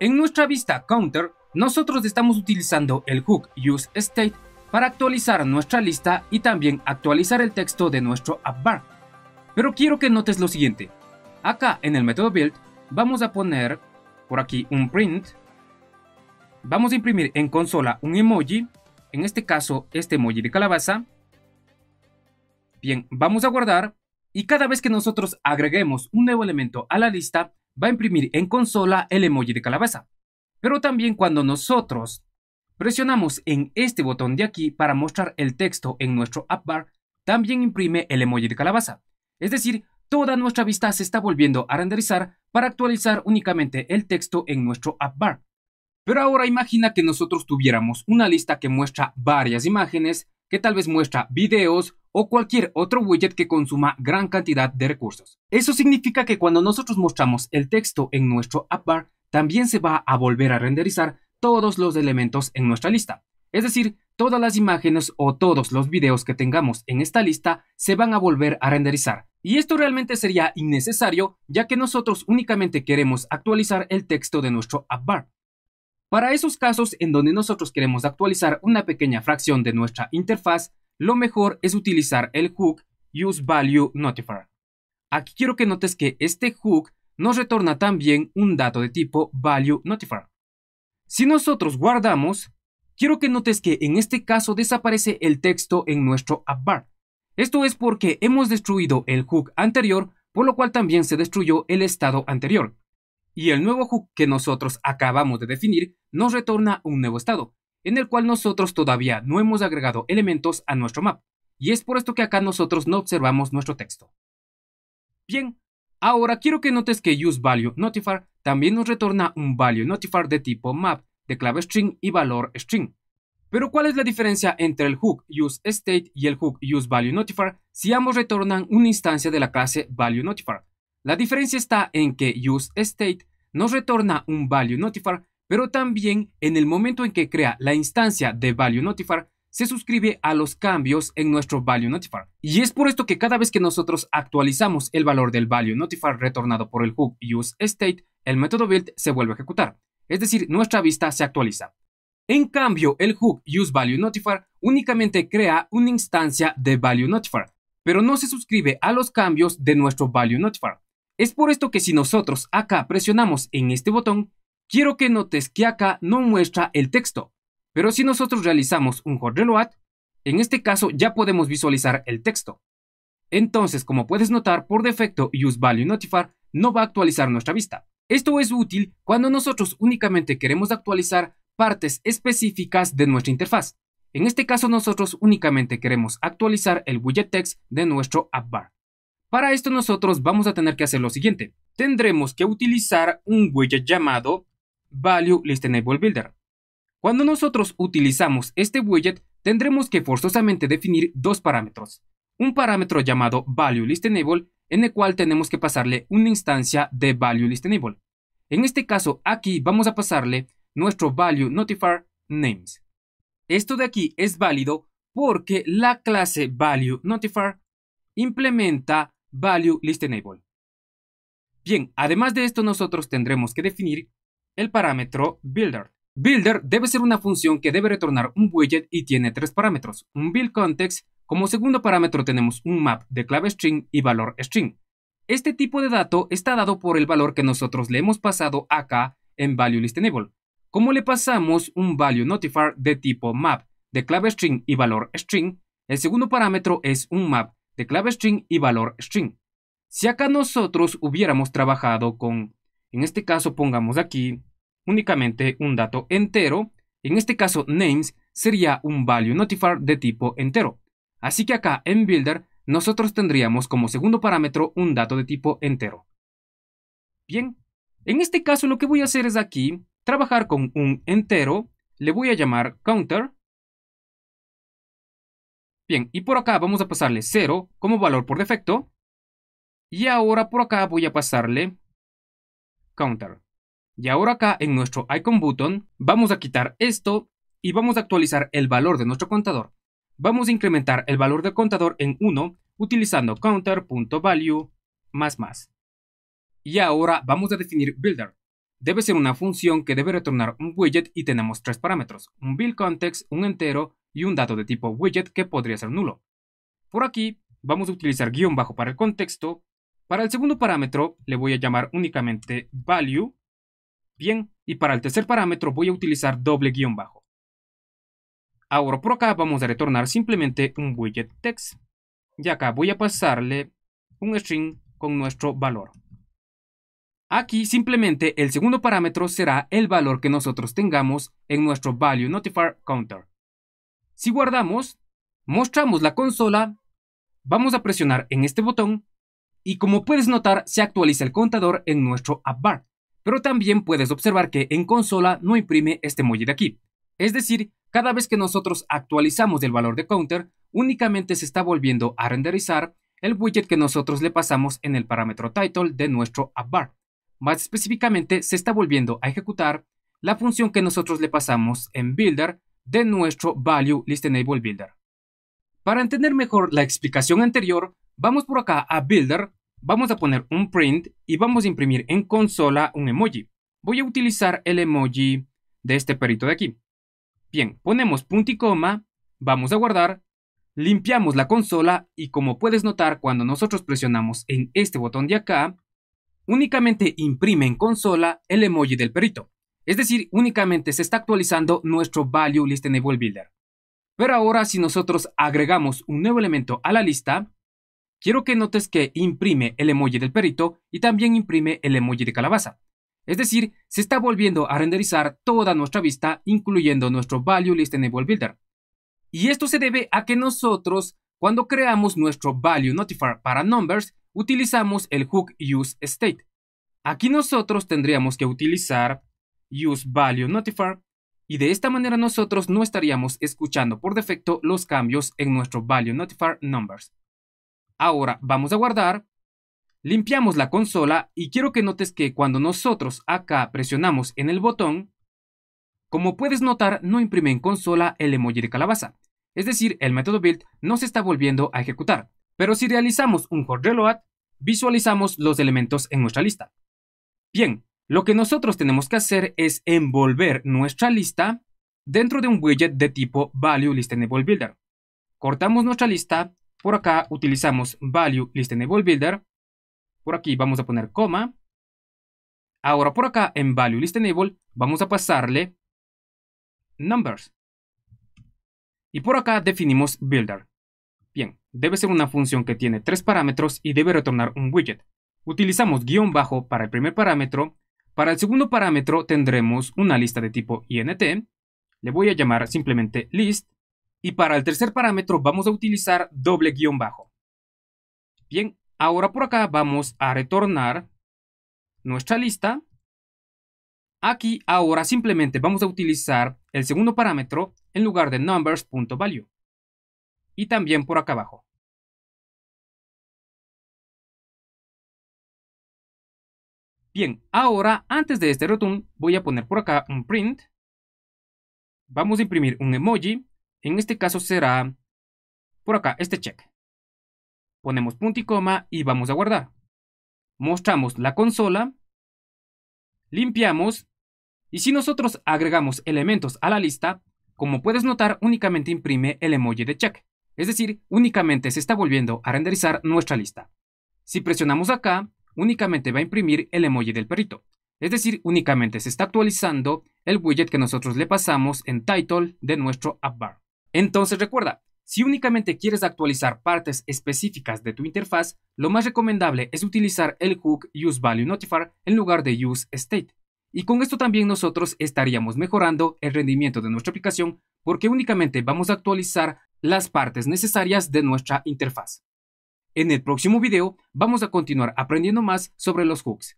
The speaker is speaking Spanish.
En nuestra vista counter, nosotros estamos utilizando el hook useState para actualizar nuestra lista y también actualizar el texto de nuestro appBar. Pero quiero que notes lo siguiente. Acá en el método build vamos a poner por aquí un print. Vamos a imprimir en consola un emoji, en este caso este emoji de calabaza. Bien, vamos a guardar y cada vez que nosotros agreguemos un nuevo elemento a la lista, va a imprimir en consola el emoji de calabaza. Pero también cuando nosotros presionamos en este botón de aquí para mostrar el texto en nuestro app bar, también imprime el emoji de calabaza. Es decir, toda nuestra vista se está volviendo a renderizar para actualizar únicamente el texto en nuestro app bar. Pero ahora imagina que nosotros tuviéramos una lista que muestra varias imágenes, que tal vez muestra videos o cualquier otro widget que consuma gran cantidad de recursos. Eso significa que cuando nosotros mostramos el texto en nuestro app bar, también se va a volver a renderizar todos los elementos en nuestra lista. Es decir, todas las imágenes o todos los videos que tengamos en esta lista se van a volver a renderizar. Y esto realmente sería innecesario, ya que nosotros únicamente queremos actualizar el texto de nuestro app bar. Para esos casos en donde nosotros queremos actualizar una pequeña fracción de nuestra interfaz, lo mejor es utilizar el hook useValueNotifier. Aquí quiero que notes que este hook nos retorna también un dato de tipo valueNotifier. Si nosotros guardamos, quiero que notes que en este caso desaparece el texto en nuestro AppBar. Esto es porque hemos destruido el hook anterior, por lo cual también se destruyó el estado anterior. Y el nuevo hook que nosotros acabamos de definir nos retorna un nuevo estado, en el cual nosotros todavía no hemos agregado elementos a nuestro map. y es por esto que acá nosotros no observamos nuestro texto. Bien, ahora quiero que notes que useValueNotifier también nos retorna un valueNotifier de tipo map, de clave string y valor string. Pero ¿cuál es la diferencia entre el hook useState y el hook useValueNotifier si ambos retornan una instancia de la clase valueNotifier? La diferencia está en que useState nos retorna un valueNotifier pero también en el momento en que crea la instancia de Value Notifier, se suscribe a los cambios en nuestro Value Notifier. Y es por esto que cada vez que nosotros actualizamos el valor del Value Notifier retornado por el hook UseState, el método build se vuelve a ejecutar. Es decir, nuestra vista se actualiza. En cambio, el hook use únicamente crea una instancia de Value pero no se suscribe a los cambios de nuestro Value Es por esto que si nosotros acá presionamos en este botón, Quiero que notes que acá no muestra el texto, pero si nosotros realizamos un hot reload, en este caso ya podemos visualizar el texto. Entonces, como puedes notar, por defecto useValueNotifier no va a actualizar nuestra vista. Esto es útil cuando nosotros únicamente queremos actualizar partes específicas de nuestra interfaz. En este caso nosotros únicamente queremos actualizar el widget text de nuestro app bar. Para esto nosotros vamos a tener que hacer lo siguiente. Tendremos que utilizar un widget llamado Value Listenable Builder. Cuando nosotros utilizamos este widget, tendremos que forzosamente definir dos parámetros. Un parámetro llamado Value en el cual tenemos que pasarle una instancia de Value En este caso, aquí vamos a pasarle nuestro Value Notifier Names. Esto de aquí es válido porque la clase Value Notifier implementa Value List Bien, además de esto nosotros tendremos que definir el parámetro builder. Builder debe ser una función que debe retornar un widget y tiene tres parámetros, un build context, como segundo parámetro tenemos un map de clave string y valor string. Este tipo de dato está dado por el valor que nosotros le hemos pasado acá en value list enable. Como le pasamos un value notifier de tipo map de clave string y valor string, el segundo parámetro es un map de clave string y valor string. Si acá nosotros hubiéramos trabajado con, en este caso pongamos aquí, únicamente un dato entero. En este caso, names sería un value notifier de tipo entero. Así que acá en builder nosotros tendríamos como segundo parámetro un dato de tipo entero. Bien, en este caso lo que voy a hacer es aquí trabajar con un entero, le voy a llamar counter. Bien, y por acá vamos a pasarle 0 como valor por defecto. Y ahora por acá voy a pasarle counter. Y ahora acá en nuestro icon button vamos a quitar esto y vamos a actualizar el valor de nuestro contador. Vamos a incrementar el valor del contador en 1 utilizando counter.value más más. Y ahora vamos a definir builder. Debe ser una función que debe retornar un widget y tenemos tres parámetros, un build context, un entero y un dato de tipo widget que podría ser nulo. Por aquí vamos a utilizar guión bajo para el contexto. Para el segundo parámetro le voy a llamar únicamente value Bien, y para el tercer parámetro voy a utilizar doble guión bajo. Ahora por acá vamos a retornar simplemente un widget text. Y acá voy a pasarle un string con nuestro valor. Aquí simplemente el segundo parámetro será el valor que nosotros tengamos en nuestro value notify counter. Si guardamos, mostramos la consola, vamos a presionar en este botón y como puedes notar se actualiza el contador en nuestro abart. Pero también puedes observar que en consola no imprime este muelle de aquí. Es decir, cada vez que nosotros actualizamos el valor de counter, únicamente se está volviendo a renderizar el widget que nosotros le pasamos en el parámetro title de nuestro appBar. Más específicamente, se está volviendo a ejecutar la función que nosotros le pasamos en builder de nuestro value list builder. Para entender mejor la explicación anterior, vamos por acá a builder Vamos a poner un print y vamos a imprimir en consola un emoji. Voy a utilizar el emoji de este perrito de aquí. Bien, ponemos punto y coma, vamos a guardar, limpiamos la consola y como puedes notar cuando nosotros presionamos en este botón de acá, únicamente imprime en consola el emoji del perrito. Es decir, únicamente se está actualizando nuestro value list enable builder. Pero ahora si nosotros agregamos un nuevo elemento a la lista, Quiero que notes que imprime el emoji del perito y también imprime el emoji de calabaza. Es decir, se está volviendo a renderizar toda nuestra vista, incluyendo nuestro Value List Enable Builder. Y esto se debe a que nosotros, cuando creamos nuestro Value Notifier para Numbers, utilizamos el hook Use State. Aquí nosotros tendríamos que utilizar Use Value Notifier y de esta manera nosotros no estaríamos escuchando por defecto los cambios en nuestro Value Notifier Numbers. Ahora vamos a guardar, limpiamos la consola y quiero que notes que cuando nosotros acá presionamos en el botón, como puedes notar no imprime en consola el emoji de calabaza, es decir, el método build no se está volviendo a ejecutar, pero si realizamos un hot reload, visualizamos los elementos en nuestra lista. Bien, lo que nosotros tenemos que hacer es envolver nuestra lista dentro de un widget de tipo value list builder. Cortamos nuestra lista por acá utilizamos value list enable builder. Por aquí vamos a poner coma. Ahora por acá en value list vamos a pasarle numbers. Y por acá definimos builder. Bien, debe ser una función que tiene tres parámetros y debe retornar un widget. Utilizamos guión bajo para el primer parámetro. Para el segundo parámetro tendremos una lista de tipo int. Le voy a llamar simplemente list. Y para el tercer parámetro vamos a utilizar doble guión bajo. Bien, ahora por acá vamos a retornar nuestra lista. Aquí ahora simplemente vamos a utilizar el segundo parámetro en lugar de numbers.value. Y también por acá abajo. Bien, ahora antes de este return voy a poner por acá un print. Vamos a imprimir un emoji en este caso será por acá, este check. Ponemos punto y coma y vamos a guardar. Mostramos la consola, limpiamos y si nosotros agregamos elementos a la lista, como puedes notar únicamente imprime el emoji de check, es decir, únicamente se está volviendo a renderizar nuestra lista. Si presionamos acá, únicamente va a imprimir el emoji del perrito, es decir, únicamente se está actualizando el widget que nosotros le pasamos en title de nuestro app bar. Entonces recuerda, si únicamente quieres actualizar partes específicas de tu interfaz, lo más recomendable es utilizar el hook useValueNotifier en lugar de useState. Y con esto también nosotros estaríamos mejorando el rendimiento de nuestra aplicación porque únicamente vamos a actualizar las partes necesarias de nuestra interfaz. En el próximo video vamos a continuar aprendiendo más sobre los hooks.